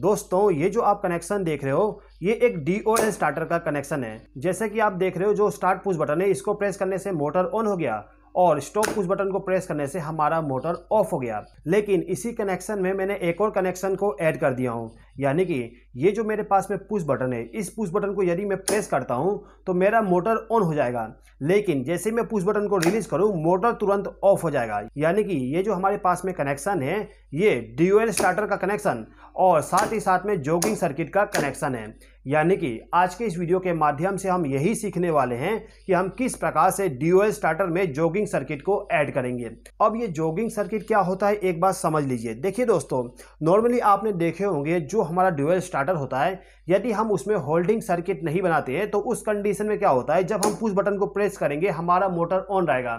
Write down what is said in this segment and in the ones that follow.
दोस्तों ये जो आप कनेक्शन देख रहे हो ये एक डी ओ एल स्टार्टर का कनेक्शन है जैसे कि आप देख रहे हो जो स्टार्ट पुश बटन है इसको प्रेस करने से मोटर ऑन हो गया और स्टॉप पुश बटन को प्रेस करने से हमारा मोटर ऑफ हो गया लेकिन इसी कनेक्शन में मैंने एक और कनेक्शन को ऐड कर दिया हूँ यानी कि ये जो मेरे पास में पुश बटन है इस पुश बटन को यदि मैं प्रेस करता हूँ तो मेरा मोटर ऑन हो जाएगा लेकिन जैसे मैं पुश बटन को रिलीज करूँ मोटर तुरंत ऑफ हो जाएगा यानी कि ये जो हमारे पास में कनेक्शन है ये ड्यूएल स्टार्टर का कनेक्शन और साथ ही साथ में जोगिंग सर्किट का कनेक्शन है यानी कि आज के इस वीडियो के माध्यम से हम यही सीखने वाले हैं कि हम किस प्रकार से ड्यूएल स्टार्टर में जोगिंग सर्किट को ऐड करेंगे अब ये जोगिंग सर्किट क्या होता है एक बात समझ लीजिए देखिए दोस्तों नॉर्मली आपने देखे होंगे जो हमारा ड्यूएल स्टार्टर होता है यदि हम उसमें होल्डिंग सर्किट नहीं बनाते हैं तो उस कंडीशन में क्या होता है जब हम पुश बटन को प्रेस करेंगे हमारा मोटर ऑन रहेगा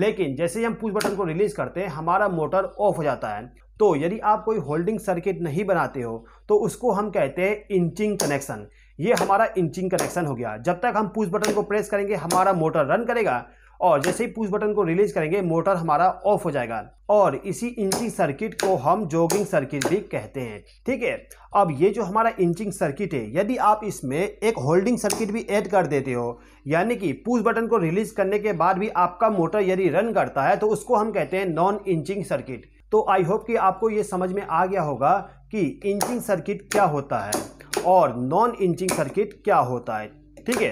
लेकिन जैसे ही हम पुश बटन को रिलीज करते हैं हमारा मोटर ऑफ हो जाता है तो यदि आप कोई होल्डिंग सर्किट नहीं बनाते हो तो उसको हम कहते हैं इंचिंग कनेक्शन ये हमारा इंचिंग कनेक्शन हो गया जब तक हम पुश बटन को प्रेस करेंगे हमारा मोटर रन करेगा और जैसे ही पुश बटन को रिलीज करेंगे मोटर हमारा ऑफ हो जाएगा और इसी इंचिंग सर्किट को हम जोगिंग सर्किट भी कहते हैं ठीक है अब ये जो हमारा इंचिंग सर्किट है यदि आप इसमें एक होल्डिंग सर्किट भी ऐड कर देते हो यानी कि पुश बटन को रिलीज करने के बाद भी आपका मोटर यदि रन करता है तो उसको हम कहते हैं नॉन इंचिंग सर्किट तो आई होप कि आपको ये समझ में आ गया होगा कि इंचिंग सर्किट क्या होता है और नॉन इंचिंग सर्किट क्या होता है ठीक है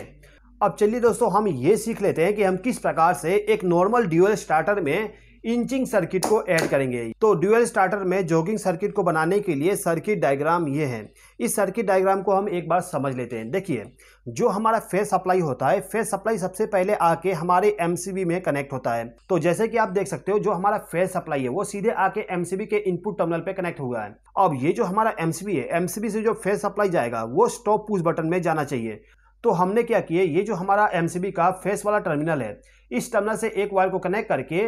अब चलिए दोस्तों हम ये सीख लेते हैं कि हम किस प्रकार से एक नॉर्मल ड्यूएल स्टार्टर में इंचिंग सर्किट को ऐड करेंगे तो ड्यूएल स्टार्टर में जोगिंग सर्किट को बनाने के लिए सर्किट डायग्राम ये है इस सर्किट डायग्राम को हम एक बार समझ लेते हैं देखिए जो हमारा फेस सप्लाई होता है फेस सप्लाई सबसे पहले आके हमारे एमसीबी में कनेक्ट होता है तो जैसे कि आप देख सकते हो जो हमारा फेस सप्लाई है वो सीधे आके एमसीबी के इनपुट टर्मिनल पे कनेक्ट हुआ है अब ये जो हमारा एमसीबी है एमसीबी से जो फेस सप्लाई जाएगा वो स्टॉप पूज बटन में जाना चाहिए तो हमने क्या किया ये जो हमारा एम का फेस वाला टर्मिनल है इस टर्मिनल से एक वायर को कनेक्ट करके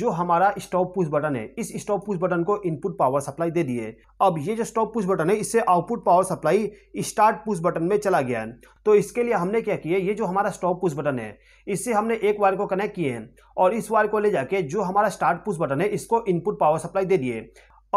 जो हमारा स्टॉप पुश बटन है इस स्टॉप पुश बटन को इनपुट पावर सप्लाई दे दिए अब ये जो स्टॉप पुश बटन है इससे output power supply start push button में चला गया है तो इसके लिए हमने क्या किया ये जो हमारा स्टॉप पुश बटन है इससे हमने एक वायर को कनेक्ट किए हैं और इस वायर को ले जाके जो हमारा स्टार्ट पुश बटन है इसको इनपुट पावर सप्लाई दे दिए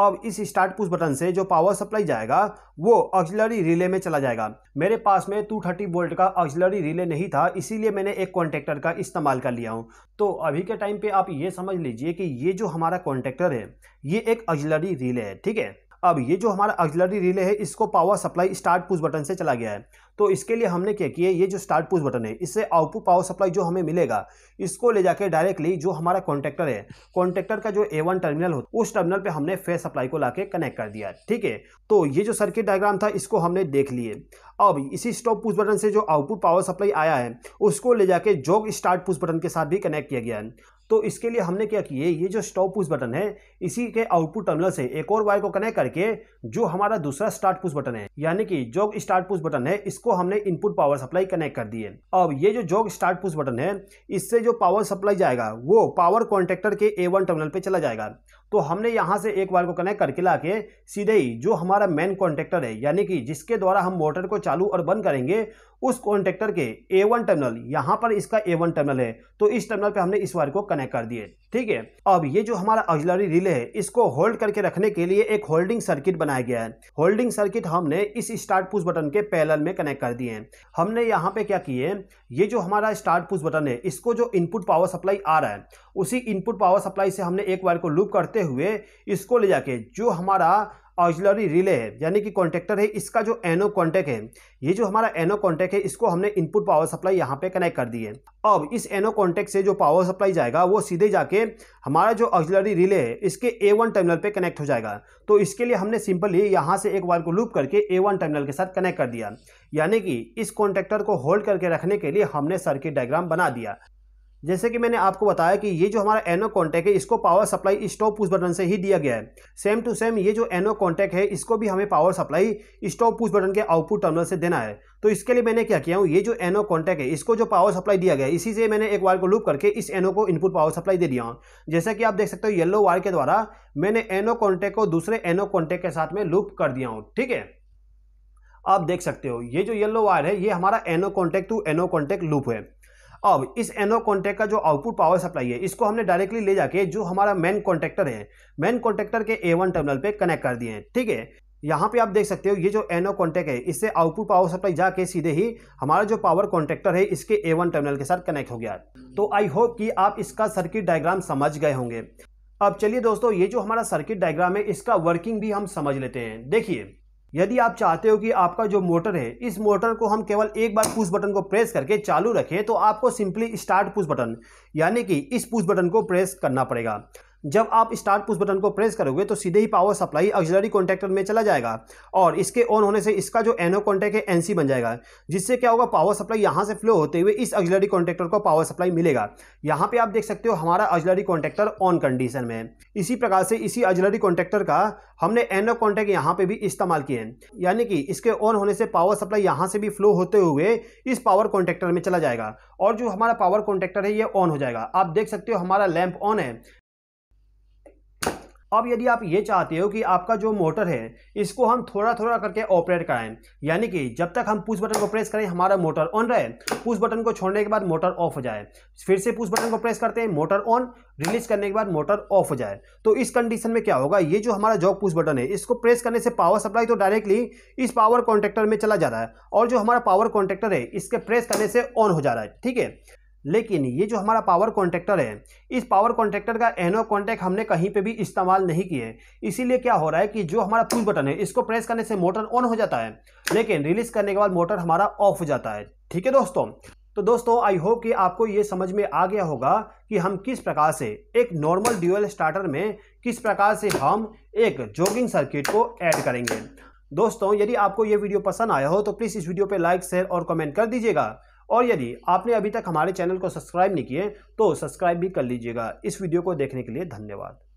अब इस स्टार्ट पुश बटन से जो पावर सप्लाई जाएगा वो ऑक्सिलरी रिले में चला जाएगा मेरे पास में 230 वोल्ट का ऑक्सिलरी रिले नहीं था इसीलिए मैंने एक कॉन्टेक्टर का इस्तेमाल कर लिया हूँ तो अभी के टाइम पे आप ये समझ लीजिए कि ये जो हमारा कॉन्टेक्टर है ये एक ऑक्सिलरी रिले है ठीक है अब ये जो हमारा ऑक्सिलरी रिले है इसको power supply start push button से चला गया है तो इसके लिए हमने क्या किया ये जो स्टार्ट पुश बटन है इससे आउटपुट पावर सप्लाई जो हमें मिलेगा इसको ले जाकर डायरेक्टली जो हमारा कॉन्टेक्टर है कॉन्टेक्टर का जो ए वन टर्मिनल हो उस टर्मिनल पे हमने फेस सप्लाई को लाके कनेक्ट कर दिया ठीक है तो ये जो सर्किट डायग्राम था इसको हमने देख लिए अब इसी स्टॉप पुश बटन से जो आउटपुट पावर सप्लाई आया है उसको ले जाके जोग स्टार्ट पुश बटन के साथ भी कनेक्ट किया गया है तो इसके लिए हमने क्या किए ये जो स्टॉप पुश बटन है इसी के आउटपुट टर्मिनल से एक और वायर को कनेक्ट करके जो हमारा दूसरा स्टार्ट पुश बटन है यानी कि जोग स्टार्ट पुश बटन है इसको हमने इनपुट पावर सप्लाई कनेक्ट कर दिए अब ये जो जोग स्टार्ट पुश बटन है इससे जो पावर सप्लाई जाएगा वो पावर कॉन्ट्रेक्टर के ए वन टर्मिनल पर चला जाएगा तो हमने यहाँ से एक वायर को कनेक्ट करके ला के सीधे ही जो हमारा मेन कॉन्ट्रेक्टर है यानी कि जिसके द्वारा हम मोटर को चालू और बंद करेंगे उस कॉन्ट्रेक्टर के ए वन टर्मिनल यहाँ पर इसका ए वन टर्मिनल है तो इस टर्मिनल पे हमने इस वायर को कनेक्ट कर दिए ठीक है अब ये जो हमारा ऑक्सिलरी रिले है इसको होल्ड करके रखने के लिए एक होल्डिंग सर्किट बनाया गया है होल्डिंग सर्किट हमने इस स्टार्ट पुश बटन के पैनल में कनेक्ट कर दिए हैं हमने यहाँ पे क्या किए ये जो हमारा स्टार्ट पुश बटन है इसको जो इनपुट पावर सप्लाई आ रहा है उसी इनपुट पावर सप्लाई से हमने एक वायर को लूप करते हुए इसको ले जाके जो हमारा ऑजलरी रिले है यानी कि कॉन्टेक्टर है इसका जो एनो कॉन्टेक्ट है ये जो हमारा एनो कॉन्टेक्ट है इसको हमने इनपुट पावर सप्लाई यहाँ पे कनेक्ट कर दी है अब इस एनो कॉन्टेक्ट से जो पावर सप्लाई जाएगा वो सीधे जाके हमारा जो ऑक्जलरी रिले है इसके ए वन टर्मिनल पर कनेक्ट हो जाएगा तो इसके लिए हमने सिंपली यहाँ से एक वायर को लूप करके ए वन टर्मिनल के साथ कनेक्ट कर दिया यानी कि इस कॉन्टेक्टर को होल्ड करके रखने के लिए हमने सर्किट डायग्राम बना दिया जैसे कि मैंने आपको बताया कि ये जो हमारा एनो कॉन्टैक्ट है इसको power supply stop push button से ही दिया गया है सेम टू सेम ये जो एनो कॉन्टैक्ट है इसको भी हमें power supply stop push button के आउटपुट टर्मिनल से देना है तो इसके लिए मैंने क्या किया हूँ ये जो एनो कॉन्टैक्ट है इसको जो पावर सप्लाई दिया गया है इसी से मैंने एक वायर को लूप करके इस एनो को इनपुट पावर सप्लाई दे दिया हूँ जैसा कि आप देख सकते हो येलो वायर के द्वारा मैंने एनो कॉन्टैक्ट को दूसरे एनो कॉन्टैक्ट के साथ में लूप कर दिया हूँ ठीक है आप देख सकते हो ये जो येलो वायर है ये हमारा NO contact to NO contact loop है अब इस एनो कॉन्टैक्ट का जो आउटपुट पावर सप्लाई है इसको हमने डायरेक्टली ले जाके जो हमारा मेन कॉन्टैक्टर है मेन कॉन्टैक्टर के ए वन टर्मिनल पे कनेक्ट कर दिए हैं ठीक है यहाँ पे आप देख सकते हो ये जो एनो कॉन्टैक्ट है इससे आउटपुट पावर सप्लाई जाके सीधे ही हमारा जो पावर कॉन्टैक्टर है इसके ए वन टर्मिनल के साथ कनेक्ट हो गया तो आई होप कि आप इसका सर्किट डायग्राम समझ गए होंगे अब चलिए दोस्तों ये जो हमारा सर्किट डायग्राम है इसका वर्किंग भी हम समझ लेते हैं देखिए यदि आप चाहते हो कि आपका जो मोटर है इस मोटर को हम केवल एक बार पुश बटन को प्रेस करके चालू रखें तो आपको सिंपली स्टार्ट पुश बटन यानी कि इस पुश बटन को प्रेस करना पड़ेगा जब आप स्टार्ट पुश बटन को प्रेस करोगे तो सीधे ही पावर सप्लाई ऑक्सिलरी कॉन्टैक्टर में चला जाएगा और इसके ऑन होने से इसका जो एनओ कॉन्टैक्ट है एनसी बन जाएगा जिससे क्या होगा पावर सप्लाई यहाँ से फ्लो होते हुए इस ऑक्सिलरी कॉन्टैक्टर को पावर सप्लाई मिलेगा यहाँ पे आप देख सकते हो हमारा ऑक्सिलरी कॉन्टैक्टर ऑन कंडीशन में इसी प्रकार से इसी ऑक्सिलरी कॉन्टैक्टर का हमने एनओ कॉन्टैक्ट यहाँ पे भी इस्तेमाल किए हैं यानी कि इसके ऑन होने से पावर सप्लाई यहाँ से भी फ्लो होते हुए इस पावर कॉन्टैक्टर में चला जाएगा और जो हमारा पावर कॉन्टैक्टर है ये ऑन हो जाएगा आप देख सकते हो हमारा लैंप ऑन है अब यदि आप ये चाहते हो कि आपका जो मोटर है इसको हम थोड़ा थोड़ा करके ऑपरेट कराएं यानी कि जब तक हम पुश बटन को प्रेस करें हमारा मोटर ऑन रहे पुश बटन को छोड़ने के बाद मोटर ऑफ हो जाए फिर से पुश बटन को प्रेस करते हैं मोटर ऑन रिलीज करने के बाद मोटर ऑफ हो जाए तो इस कंडीशन में क्या होगा ये जो हमारा जॉक पुश बटन है इसको प्रेस करने से पावर सप्लाई तो डायरेक्टली इस पावर कॉन्ट्रेक्टर में चला जा रहा है और जो हमारा पावर कॉन्ट्रेक्टर है इसके प्रेस करने से ऑन हो जा रहा है ठीक है लेकिन ये जो हमारा पावर कॉन्ट्रैक्टर है इस पावर कॉन्ट्रैक्टर का एनो कॉन्टैक्ट हमने कहीं पे भी इस्तेमाल नहीं किए इसीलिए क्या हो रहा है कि जो हमारा पुल बटन है इसको प्रेस करने से मोटर ऑन हो जाता है लेकिन रिलीज करने के बाद मोटर हमारा ऑफ हो जाता है ठीक है दोस्तों तो दोस्तों आई होप कि आपको ये समझ में आ गया होगा कि हम किस प्रकार से एक नॉर्मल ड्यूएल स्टार्टर में किस प्रकार से हम एक जोगिंग सर्किट को ऐड करेंगे दोस्तों यदि आपको ये वीडियो पसंद आया हो तो प्लीज़ इस वीडियो पे लाइक शेयर और कमेंट कर दीजिएगा और यदि आपने अभी तक हमारे चैनल को सब्सक्राइब नहीं किए तो सब्सक्राइब भी कर लीजिएगा इस वीडियो को देखने के लिए धन्यवाद